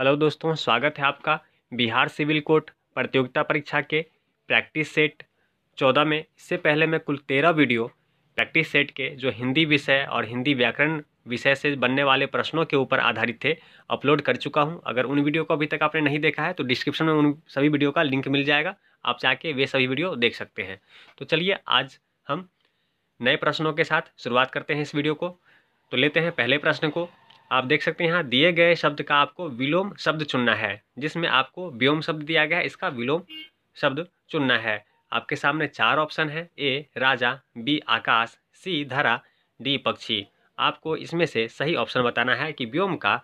hello दोस्तों स्वागत है आपका बिहार सिविल कोर्ट प्रतियोगिता परीक्षा के प्रैक्टिस सेट चौदह में इससे पहले मैं कुल तेरह वीडियो प्रैक्टिस सेट के जो हिंदी विषय और हिंदी व्याकरण विषय से बनने वाले प्रश्नों के ऊपर आधारित थे अपलोड कर चुका हूं अगर उन वीडियो को अभी तक आपने नहीं देखा है तो डिस्क्रिप्शन में उन सभी वीडियो का लिंक मिल जाएगा आप जाके वे सभी वीडियो देख सकते हैं तो चलिए आज हम नए प्रश्नों के साथ शुरुआत करते हैं इस वीडियो को तो लेते हैं पहले प्रश्न को आप देख सकते हैं यहाँ दिए गए शब्द का आपको विलोम शब्द चुनना है जिसमें आपको व्योम शब्द दिया गया है इसका विलोम शब्द चुनना है आपके सामने चार ऑप्शन है ए राजा बी आकाश सी धरा डी पक्षी आपको इसमें से सही ऑप्शन बताना है कि व्योम का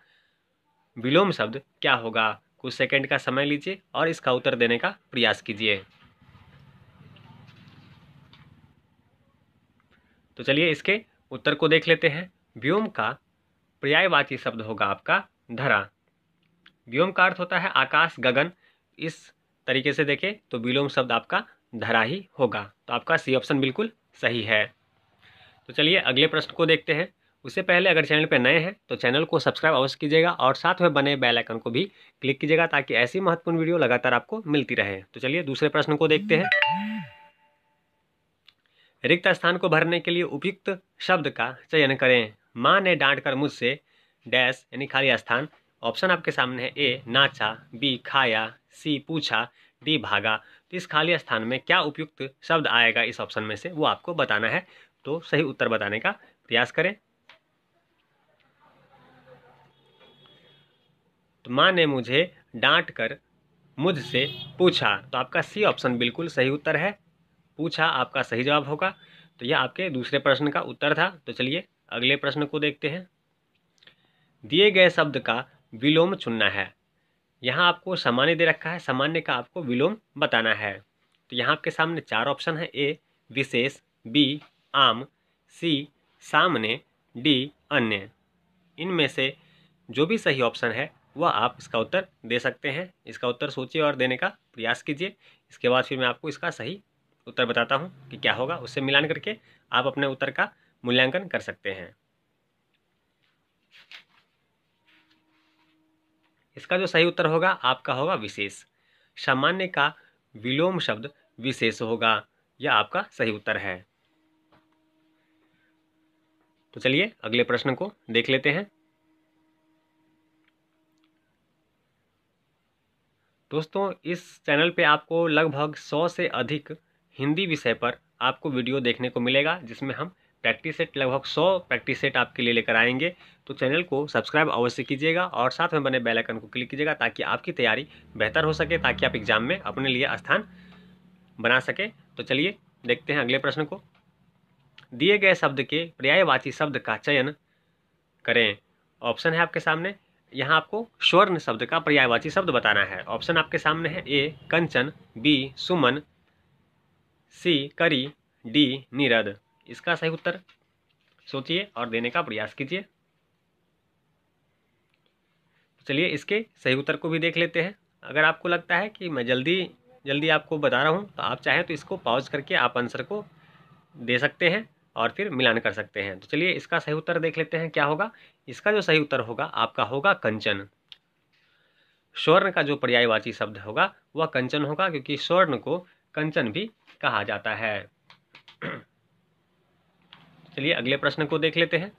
विलोम शब्द क्या होगा कुछ सेकंड का समय लीजिए और इसका उत्तर देने का प्रयास कीजिए तो चलिए इसके उत्तर को देख लेते हैं व्योम का पर्यायवाची शब्द होगा आपका धरा व्योम का अर्थ होता है आकाश गगन इस तरीके से देखें तो विलोम शब्द आपका धरा ही होगा तो आपका सी ऑप्शन बिल्कुल सही है तो चलिए अगले प्रश्न को देखते हैं उससे पहले अगर चैनल पर नए हैं तो चैनल को सब्सक्राइब अवश्य कीजिएगा और साथ में बने बेल आइकन को भी क्लिक कीजिएगा ताकि ऐसी महत्वपूर्ण वीडियो लगातार आपको मिलती रहे तो चलिए दूसरे प्रश्न को देखते हैं रिक्त स्थान को भरने के लिए उपयुक्त शब्द का चयन करें माँ ने डांट कर मुझसे डैश यानी खाली स्थान ऑप्शन आपके सामने है ए नाचा बी खाया सी पूछा डी भागा तो इस खाली स्थान में क्या उपयुक्त शब्द आएगा इस ऑप्शन में से वो आपको बताना है तो सही उत्तर बताने का प्रयास करें तो माँ ने मुझे डांट कर मुझसे पूछा तो आपका सी ऑप्शन बिल्कुल सही उत्तर है पूछा आपका सही जवाब होगा तो यह आपके दूसरे प्रश्न का उत्तर था तो चलिए अगले प्रश्न को देखते हैं दिए गए शब्द का विलोम चुनना है यहाँ आपको सामान्य दे रखा है सामान्य का आपको विलोम बताना है तो यहाँ आपके सामने चार ऑप्शन है ए विशेष बी आम सी सामने डी अन्य इनमें से जो भी सही ऑप्शन है वह आप इसका उत्तर दे सकते हैं इसका उत्तर सोचिए और देने का प्रयास कीजिए इसके बाद फिर मैं आपको इसका सही उत्तर बताता हूँ कि क्या होगा उससे मिलान करके आप अपने उत्तर का मूल्यांकन कर सकते हैं इसका जो सही उत्तर होगा आपका होगा विशेष सामान्य का विलोम शब्द विशेष होगा यह आपका सही उत्तर है तो चलिए अगले प्रश्न को देख लेते हैं दोस्तों इस चैनल पे आपको लगभग सौ से अधिक हिंदी विषय पर आपको वीडियो देखने को मिलेगा जिसमें हम प्रैक्टिस सेट लगभग सौ प्रैक्टिस सेट आपके लिए लेकर आएंगे तो चैनल को सब्सक्राइब अवश्य कीजिएगा और साथ में बने बेल आइकन को क्लिक कीजिएगा ताकि आपकी तैयारी बेहतर हो सके ताकि आप एग्जाम में अपने लिए स्थान बना सके तो चलिए देखते हैं अगले प्रश्न को दिए गए शब्द के पर्यायवाची शब्द का चयन करें ऑप्शन है आपके सामने यहाँ आपको स्वर्ण शब्द का पर्यायवाची शब्द बताना है ऑप्शन आपके सामने है ए कंचन बी सुमन सी करी डी नीरद इसका सही उत्तर सोचिए और देने का प्रयास कीजिए तो चलिए इसके सही उत्तर को भी देख लेते हैं अगर आपको लगता है कि मैं जल्दी जल्दी आपको बता रहा हूँ तो आप चाहें तो इसको पॉज करके आप आंसर को दे सकते हैं और फिर मिलान कर सकते हैं तो चलिए इसका सही उत्तर देख लेते हैं क्या होगा इसका जो सही उत्तर होगा आपका होगा कंचन स्वर्ण का जो पर्यायवाची शब्द होगा वह कंचन होगा क्योंकि स्वर्ण को कंचन भी कहा जाता है चलिए अगले प्रश्न को देख लेते हैं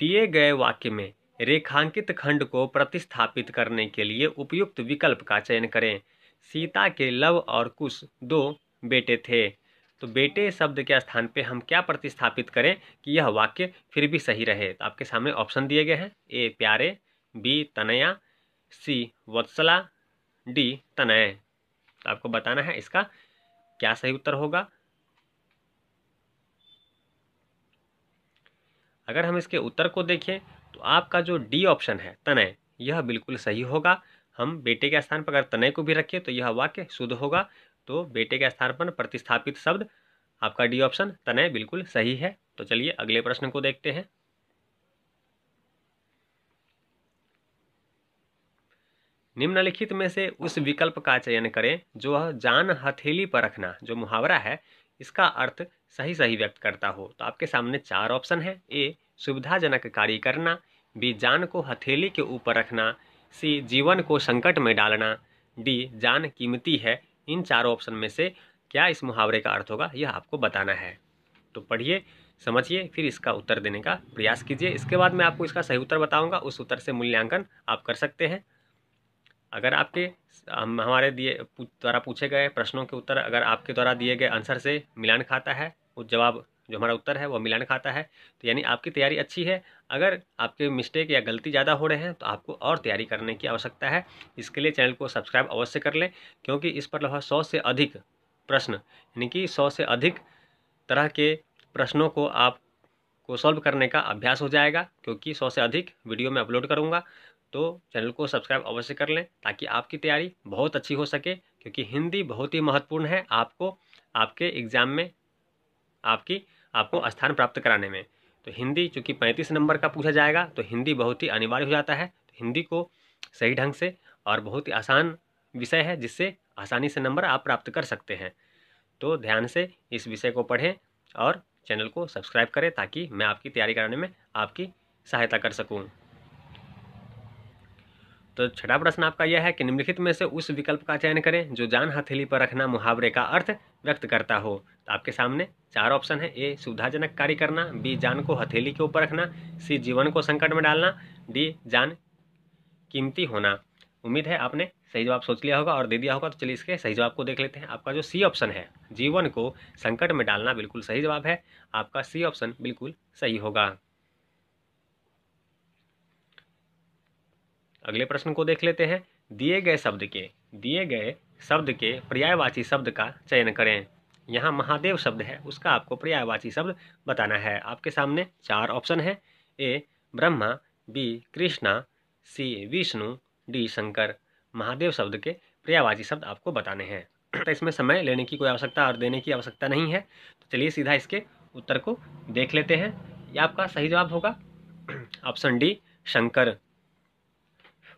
दिए गए वाक्य में रेखांकित खंड को प्रतिस्थापित करने के लिए उपयुक्त विकल्प का चयन करें सीता के लव और कुश दो बेटे थे तो बेटे शब्द के स्थान पे हम क्या प्रतिस्थापित करें कि यह वाक्य फिर भी सही रहे तो आपके सामने ऑप्शन दिए गए हैं ए प्यारे बी तनया सी वत्सला डी तनय तो आपको बताना है इसका क्या सही उत्तर होगा अगर हम इसके उत्तर को देखें तो आपका जो डी ऑप्शन है तनय यह बिल्कुल सही होगा हम बेटे के स्थान पर अगर तनय को भी रखें तो यह वाक्य शुद्ध होगा तो बेटे के स्थान पर प्रतिस्थापित शब्द आपका डी ऑप्शन तनय बिल्कुल सही है तो चलिए अगले प्रश्न को देखते हैं निम्नलिखित में से उस विकल्प का चयन करें जो जान हथेली पर रखना जो मुहावरा है इसका अर्थ सही सही व्यक्त करता हो तो आपके सामने चार ऑप्शन है ए सुविधाजनक कार्य करना बी जान को हथेली के ऊपर रखना सी जीवन को संकट में डालना डी जान कीमती है इन चार ऑप्शन में से क्या इस मुहावरे का अर्थ होगा यह आपको बताना है तो पढ़िए समझिए फिर इसका उत्तर देने का प्रयास कीजिए इसके बाद मैं आपको इसका सही उत्तर बताऊंगा उस उत्तर से मूल्यांकन आप कर सकते हैं अगर आपके हम हमारे दिए द्वारा पूछे गए प्रश्नों के उत्तर अगर आपके द्वारा दिए गए आंसर से मिलान खाता है वो जवाब जो हमारा उत्तर है वो मिलान खाता है तो यानी आपकी तैयारी अच्छी है अगर आपके मिस्टेक या गलती ज़्यादा हो रहे हैं तो आपको और तैयारी करने की आवश्यकता है इसके लिए चैनल को सब्सक्राइब अवश्य कर लें क्योंकि इस पर लगभग सौ से अधिक प्रश्न यानी कि सौ से अधिक तरह के प्रश्नों को आप को सॉल्व करने का अभ्यास हो जाएगा क्योंकि सौ से अधिक वीडियो में अपलोड करूँगा तो चैनल को सब्सक्राइब अवश्य कर लें ताकि आपकी तैयारी बहुत अच्छी हो सके क्योंकि हिंदी बहुत ही महत्वपूर्ण है आपको आपके एग्ज़ाम में आपकी आपको स्थान प्राप्त कराने में तो हिंदी चूँकि पैंतीस नंबर का पूछा जाएगा तो हिंदी बहुत ही अनिवार्य हो जाता है तो हिंदी को सही ढंग से और बहुत ही आसान विषय है जिससे आसानी से नंबर आप प्राप्त कर सकते हैं तो ध्यान से इस विषय को पढ़ें और चैनल को सब्सक्राइब करें ताकि मैं आपकी तैयारी कराने में आपकी सहायता कर सकूँ तो छठा प्रश्न आपका यह है कि निम्नलिखित में से उस विकल्प का चयन करें जो जान हथेली पर रखना मुहावरे का अर्थ व्यक्त करता हो तो आपके सामने चार ऑप्शन है ए सुविधाजनक कार्य करना बी जान को हथेली के ऊपर रखना सी जीवन को संकट में डालना डी जान कीमती होना उम्मीद है आपने सही जवाब सोच लिया होगा और दे दिया होगा तो चलिए इसके सही जवाब को देख लेते हैं आपका जो सी ऑप्शन है जीवन को संकट में डालना बिल्कुल सही जवाब है आपका सी ऑप्शन बिल्कुल सही होगा अगले प्रश्न को देख लेते हैं दिए गए शब्द के दिए गए शब्द के पर्यायवाची शब्द का चयन करें यहाँ महादेव शब्द है उसका आपको पर्यायवाची शब्द बताना है आपके सामने चार ऑप्शन है A Brahma B Krishna C Vishnu D Shankar Mahadev शब्द के पर्यायवाची शब्द आपको बताने हैं तो इसमें समय लेने की कोई आवश्यकता और देने की आवश्यकता नहीं है तो चलिए सीधा इसके उत्तर को देख लेते हैं ये आपका सही जवाब होगा ऑप्शन डी शंकर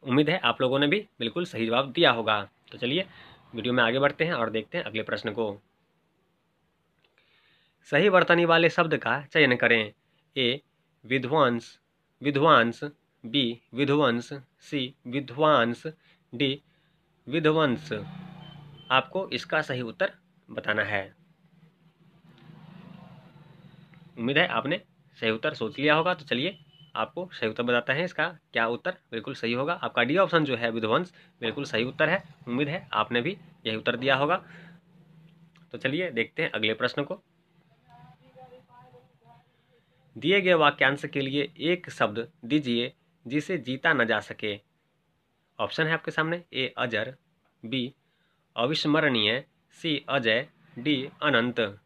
उम्मीद है आप लोगों ने भी बिल्कुल सही जवाब दिया होगा तो चलिए वीडियो में आगे बढ़ते हैं और देखते हैं अगले प्रश्न को सही वर्तनी वाले शब्द का चयन करें ए विध्वंस विध्वांस बी विध्वंस सी विध्वांस डी विध्वंस आपको इसका सही उत्तर बताना है उम्मीद है आपने सही उत्तर सोच लिया होगा तो चलिए आपको सही उत्तर बताता है इसका क्या उत्तर बिल्कुल सही होगा आपका डी ऑप्शन जो है विध्वंस बिल्कुल सही उत्तर है उम्मीद है आपने भी यही उत्तर दिया होगा तो चलिए देखते हैं अगले प्रश्न को दिए गए वाक्यांश के लिए एक शब्द दीजिए जिसे जीता न जा सके ऑप्शन है आपके सामने ए अजर बी अविस्मरणीय सी अजय डी अनंत